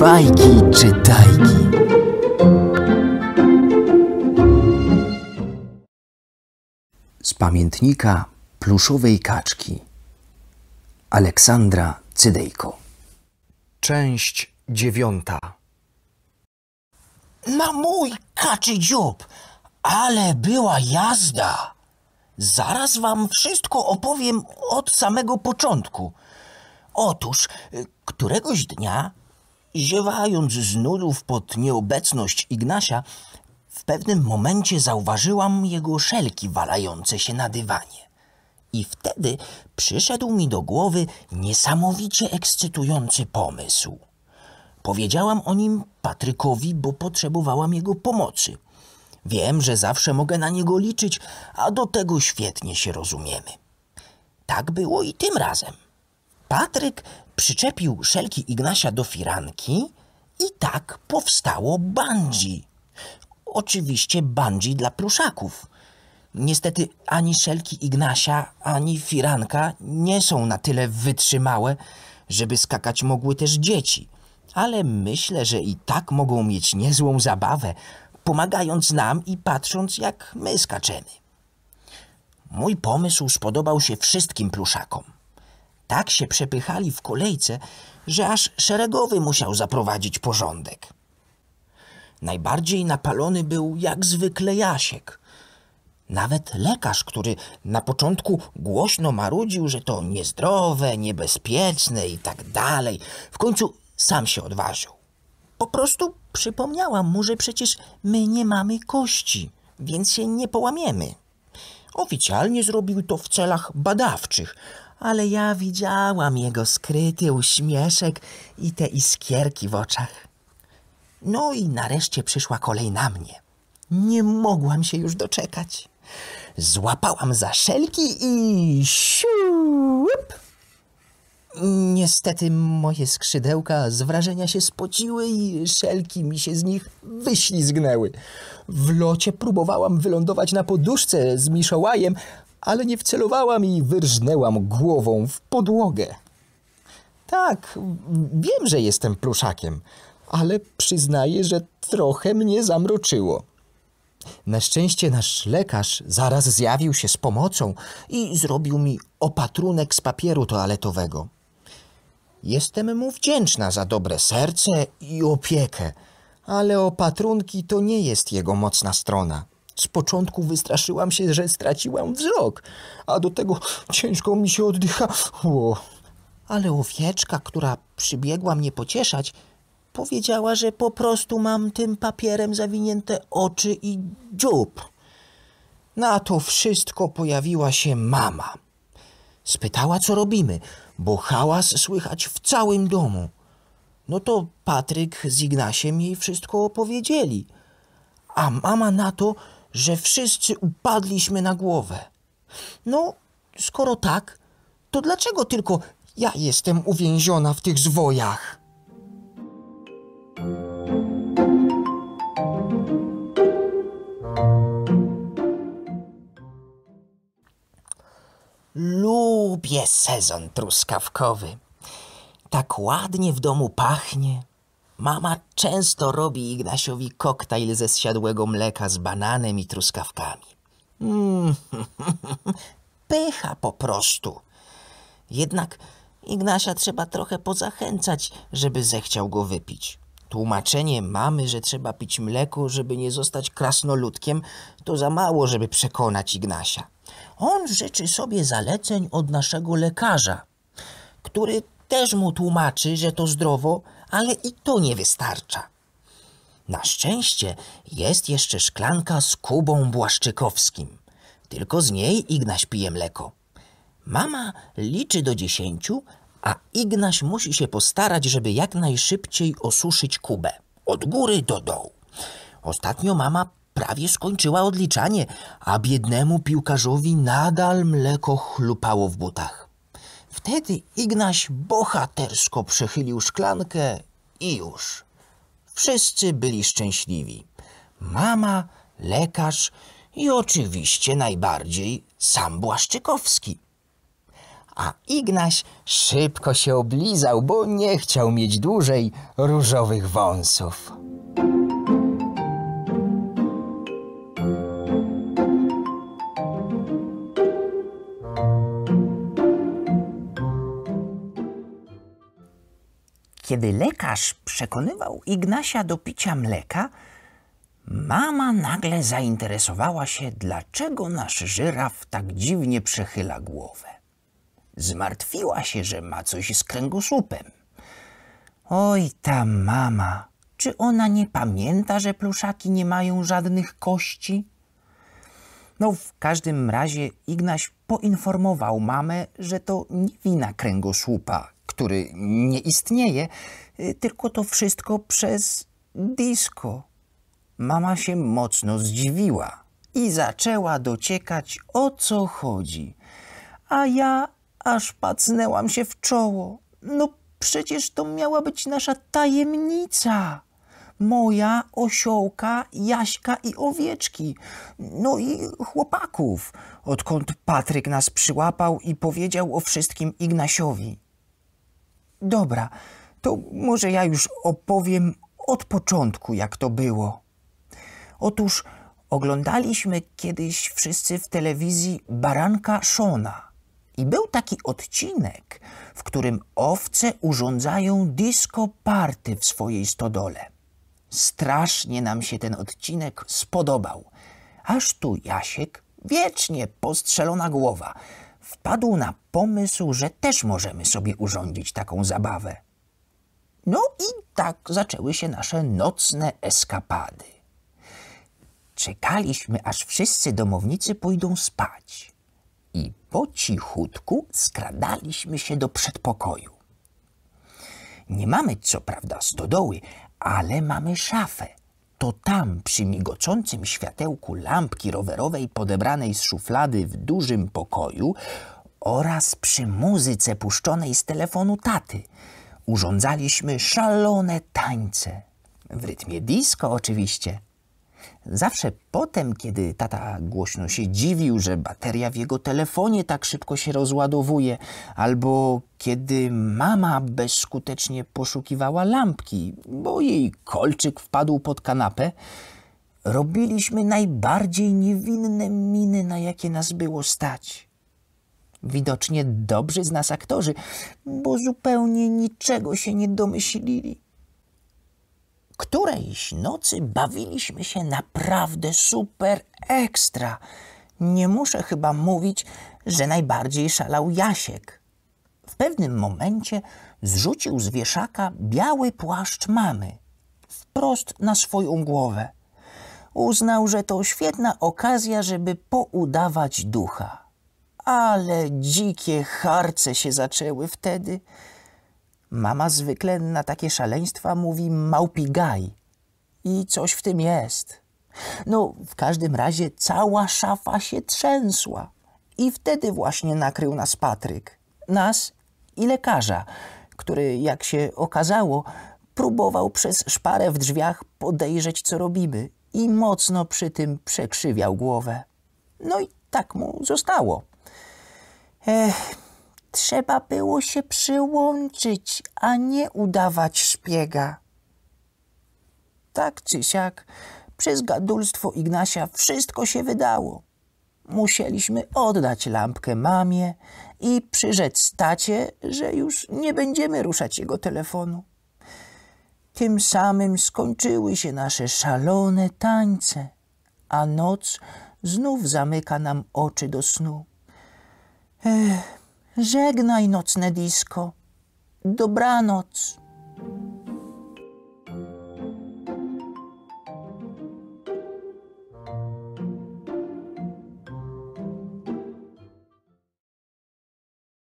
Bajki czytajki. Z pamiętnika pluszowej kaczki. Aleksandra Cydejko. Część dziewiąta. Na mój kaczy dziób, ale była jazda. Zaraz wam wszystko opowiem od samego początku – Otóż y, któregoś dnia, ziewając z nudów pod nieobecność Ignasia, w pewnym momencie zauważyłam jego szelki walające się na dywanie. I wtedy przyszedł mi do głowy niesamowicie ekscytujący pomysł. Powiedziałam o nim Patrykowi, bo potrzebowałam jego pomocy. Wiem, że zawsze mogę na niego liczyć, a do tego świetnie się rozumiemy. Tak było i tym razem. Patryk przyczepił szelki Ignasia do firanki i tak powstało bandzi. Oczywiście bandzi dla pluszaków. Niestety ani szelki Ignasia, ani firanka nie są na tyle wytrzymałe, żeby skakać mogły też dzieci. Ale myślę, że i tak mogą mieć niezłą zabawę, pomagając nam i patrząc, jak my skaczemy. Mój pomysł spodobał się wszystkim pluszakom. Tak się przepychali w kolejce, że aż szeregowy musiał zaprowadzić porządek. Najbardziej napalony był jak zwykle Jasiek. Nawet lekarz, który na początku głośno marudził, że to niezdrowe, niebezpieczne i tak dalej, w końcu sam się odważył. Po prostu przypomniałam mu, że przecież my nie mamy kości, więc się nie połamiemy. Oficjalnie zrobił to w celach badawczych, ale ja widziałam jego skryty uśmieszek i te iskierki w oczach. No i nareszcie przyszła kolej na mnie. Nie mogłam się już doczekać. Złapałam za szelki i siup! Niestety moje skrzydełka z wrażenia się spociły i szelki mi się z nich wyślizgnęły. W locie próbowałam wylądować na poduszce z miszołajem, ale nie wcelowałam i wyrżnęłam głową w podłogę. Tak, wiem, że jestem pluszakiem, ale przyznaję, że trochę mnie zamroczyło. Na szczęście nasz lekarz zaraz zjawił się z pomocą i zrobił mi opatrunek z papieru toaletowego. Jestem mu wdzięczna za dobre serce i opiekę, ale opatrunki to nie jest jego mocna strona. Z początku wystraszyłam się, że straciłam wzrok, a do tego ciężko mi się oddycha. Ale owieczka, która przybiegła mnie pocieszać, powiedziała, że po prostu mam tym papierem zawinięte oczy i dziób. Na to wszystko pojawiła się mama. Spytała, co robimy, bo hałas słychać w całym domu. No to Patryk z Ignasiem jej wszystko opowiedzieli. A mama na to, że wszyscy upadliśmy na głowę. No, skoro tak, to dlaczego tylko ja jestem uwięziona w tych zwojach? Lubię sezon truskawkowy. Tak ładnie w domu pachnie. Mama często robi Ignasiowi koktajl ze zsiadłego mleka z bananem i truskawkami. Mm, pycha po prostu. Jednak Ignasia trzeba trochę pozachęcać, żeby zechciał go wypić. Tłumaczenie mamy, że trzeba pić mleko, żeby nie zostać krasnoludkiem, to za mało, żeby przekonać Ignasia. On życzy sobie zaleceń od naszego lekarza, który też mu tłumaczy, że to zdrowo, ale i to nie wystarcza. Na szczęście jest jeszcze szklanka z Kubą Błaszczykowskim. Tylko z niej Ignaś pije mleko. Mama liczy do dziesięciu, a Ignaś musi się postarać, żeby jak najszybciej osuszyć Kubę. Od góry do dołu. Ostatnio mama prawie skończyła odliczanie, a biednemu piłkarzowi nadal mleko chlupało w butach. Wtedy Ignaś bohatersko przechylił szklankę i już. Wszyscy byli szczęśliwi. Mama, lekarz i oczywiście najbardziej sam Błaszczykowski. A Ignaś szybko się oblizał, bo nie chciał mieć dłużej różowych wąsów. Kiedy lekarz przekonywał Ignasia do picia mleka, mama nagle zainteresowała się, dlaczego nasz żyraf tak dziwnie przechyla głowę. Zmartwiła się, że ma coś z kręgosłupem. Oj, ta mama, czy ona nie pamięta, że pluszaki nie mają żadnych kości? No, w każdym razie Ignaś poinformował mamę, że to nie wina kręgosłupa, który nie istnieje, y, tylko to wszystko przez disco. Mama się mocno zdziwiła i zaczęła dociekać o co chodzi. A ja aż pacnęłam się w czoło. No przecież to miała być nasza tajemnica. Moja, osiołka, Jaśka i owieczki. No i chłopaków, odkąd Patryk nas przyłapał i powiedział o wszystkim Ignasiowi. Dobra, to może ja już opowiem od początku, jak to było. Otóż oglądaliśmy kiedyś wszyscy w telewizji Baranka Szona. I był taki odcinek, w którym owce urządzają disco party w swojej stodole. Strasznie nam się ten odcinek spodobał. Aż tu Jasiek, wiecznie postrzelona głowa, wpadł na pomysł, że też możemy sobie urządzić taką zabawę. No i tak zaczęły się nasze nocne eskapady. Czekaliśmy, aż wszyscy domownicy pójdą spać i po cichutku skradaliśmy się do przedpokoju. Nie mamy co prawda stodoły, ale mamy szafę – to tam przy migoczącym światełku lampki rowerowej podebranej z szuflady w dużym pokoju oraz przy muzyce puszczonej z telefonu taty urządzaliśmy szalone tańce. W rytmie disco oczywiście – Zawsze potem, kiedy tata głośno się dziwił, że bateria w jego telefonie tak szybko się rozładowuje, albo kiedy mama bezskutecznie poszukiwała lampki, bo jej kolczyk wpadł pod kanapę, robiliśmy najbardziej niewinne miny, na jakie nas było stać. Widocznie dobrzy z nas aktorzy, bo zupełnie niczego się nie domyślili. Którejś nocy bawiliśmy się naprawdę super ekstra. Nie muszę chyba mówić, że najbardziej szalał Jasiek. W pewnym momencie zrzucił z wieszaka biały płaszcz mamy, wprost na swoją głowę. Uznał, że to świetna okazja, żeby poudawać ducha. Ale dzikie harce się zaczęły wtedy. Mama zwykle na takie szaleństwa mówi małpigaj. I coś w tym jest. No, w każdym razie cała szafa się trzęsła. I wtedy właśnie nakrył nas Patryk. Nas i lekarza, który, jak się okazało, próbował przez szparę w drzwiach podejrzeć, co robimy i mocno przy tym przekrzywiał głowę. No i tak mu zostało. Ech, Trzeba było się przyłączyć, a nie udawać szpiega. Tak czy siak, przez gadulstwo Ignasia wszystko się wydało. Musieliśmy oddać lampkę mamie i przyrzec tacie, że już nie będziemy ruszać jego telefonu. Tym samym skończyły się nasze szalone tańce, a noc znów zamyka nam oczy do snu. Ech. Žegnaj nocne disko. Dobranoc. noč.